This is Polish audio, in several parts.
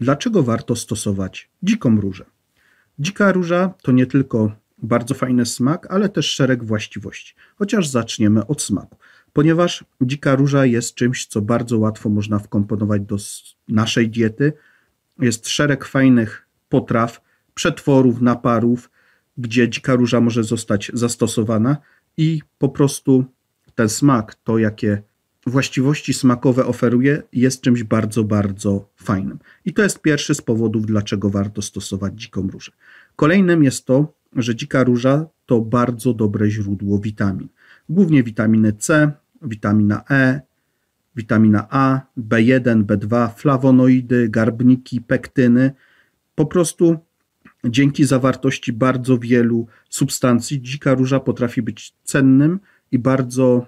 Dlaczego warto stosować dziką różę? Dzika róża to nie tylko bardzo fajny smak, ale też szereg właściwości. Chociaż zaczniemy od smaku. Ponieważ dzika róża jest czymś, co bardzo łatwo można wkomponować do naszej diety, jest szereg fajnych potraw, przetworów, naparów, gdzie dzika róża może zostać zastosowana i po prostu ten smak, to jakie właściwości smakowe oferuje, jest czymś bardzo, bardzo fajnym. I to jest pierwszy z powodów, dlaczego warto stosować dziką różę. Kolejnym jest to, że dzika róża to bardzo dobre źródło witamin. Głównie witaminy C, witamina E, witamina A, B1, B2, flawonoidy, garbniki, pektyny. Po prostu dzięki zawartości bardzo wielu substancji dzika róża potrafi być cennym i bardzo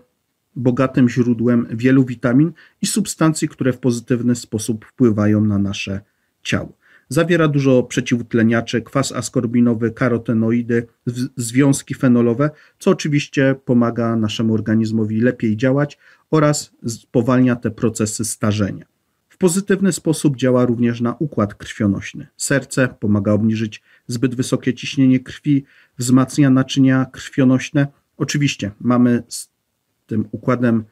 bogatym źródłem wielu witamin i substancji, które w pozytywny sposób wpływają na nasze ciało. Zawiera dużo przeciwutleniaczy, kwas askorbinowy, karotenoidy, związki fenolowe, co oczywiście pomaga naszemu organizmowi lepiej działać oraz spowalnia te procesy starzenia. W pozytywny sposób działa również na układ krwionośny. Serce pomaga obniżyć zbyt wysokie ciśnienie krwi, wzmacnia naczynia krwionośne. Oczywiście mamy tym układem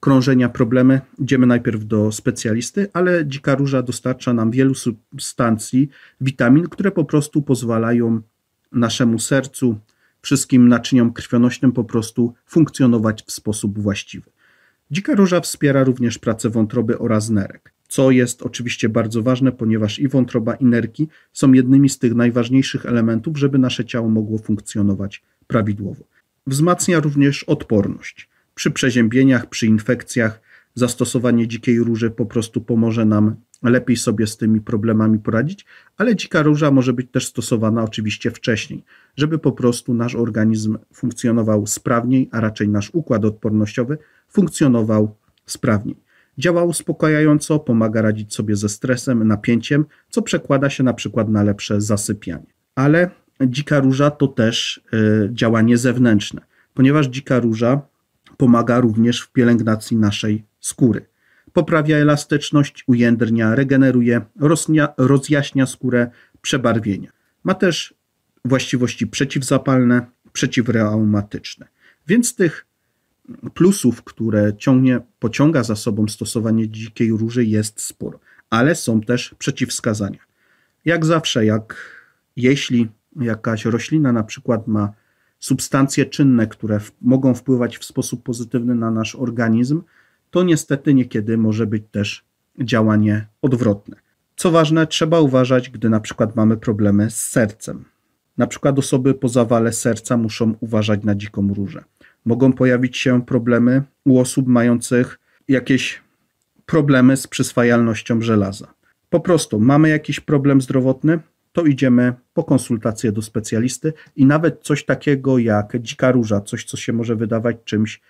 krążenia problemy, idziemy najpierw do specjalisty, ale dzika róża dostarcza nam wielu substancji, witamin, które po prostu pozwalają naszemu sercu, wszystkim naczyniom krwionośnym po prostu funkcjonować w sposób właściwy. Dzika róża wspiera również pracę wątroby oraz nerek, co jest oczywiście bardzo ważne, ponieważ i wątroba i nerki są jednymi z tych najważniejszych elementów, żeby nasze ciało mogło funkcjonować prawidłowo. Wzmacnia również odporność. Przy przeziębieniach, przy infekcjach zastosowanie dzikiej róży po prostu pomoże nam lepiej sobie z tymi problemami poradzić, ale dzika róża może być też stosowana oczywiście wcześniej, żeby po prostu nasz organizm funkcjonował sprawniej, a raczej nasz układ odpornościowy funkcjonował sprawniej. Działa uspokajająco, pomaga radzić sobie ze stresem, napięciem, co przekłada się na przykład na lepsze zasypianie. Ale dzika róża to też y, działanie zewnętrzne, ponieważ dzika róża Pomaga również w pielęgnacji naszej skóry. Poprawia elastyczność, ujędrnia, regeneruje, rozjaśnia skórę, przebarwienia. Ma też właściwości przeciwzapalne, przeciwreumatyczne. Więc tych plusów, które ciągnie, pociąga za sobą stosowanie dzikiej róży jest sporo, ale są też przeciwwskazania. Jak zawsze, jak jeśli jakaś roślina na przykład ma substancje czynne, które mogą wpływać w sposób pozytywny na nasz organizm, to niestety niekiedy może być też działanie odwrotne. Co ważne, trzeba uważać, gdy na przykład mamy problemy z sercem. Na przykład osoby po zawale serca muszą uważać na dziką różę. Mogą pojawić się problemy u osób mających jakieś problemy z przyswajalnością żelaza. Po prostu mamy jakiś problem zdrowotny, to idziemy po konsultację do specjalisty i nawet coś takiego jak dzika róża, coś co się może wydawać czymś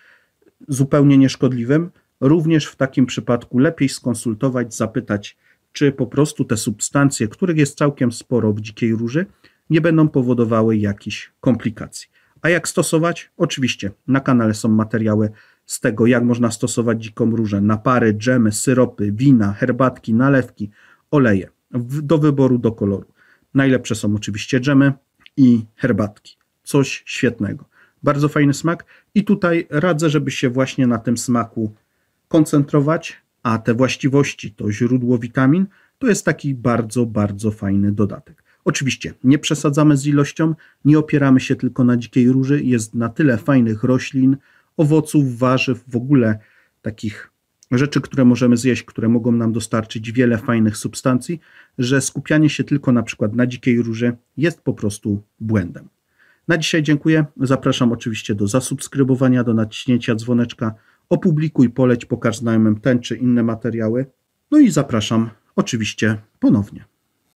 zupełnie nieszkodliwym, również w takim przypadku lepiej skonsultować, zapytać, czy po prostu te substancje, których jest całkiem sporo w dzikiej róży, nie będą powodowały jakichś komplikacji. A jak stosować? Oczywiście na kanale są materiały z tego, jak można stosować dziką różę na pary, dżemy, syropy, wina, herbatki, nalewki, oleje do wyboru, do koloru. Najlepsze są oczywiście dżemy i herbatki. Coś świetnego. Bardzo fajny smak i tutaj radzę, żeby się właśnie na tym smaku koncentrować, a te właściwości, to źródło witamin, to jest taki bardzo, bardzo fajny dodatek. Oczywiście nie przesadzamy z ilością, nie opieramy się tylko na dzikiej róży, jest na tyle fajnych roślin, owoców, warzyw, w ogóle takich rzeczy, które możemy zjeść, które mogą nam dostarczyć wiele fajnych substancji, że skupianie się tylko na przykład na dzikiej róży jest po prostu błędem. Na dzisiaj dziękuję. Zapraszam oczywiście do zasubskrybowania, do naciśnięcia dzwoneczka. Opublikuj, poleć, pokaż znajomym ten czy inne materiały. No i zapraszam oczywiście ponownie.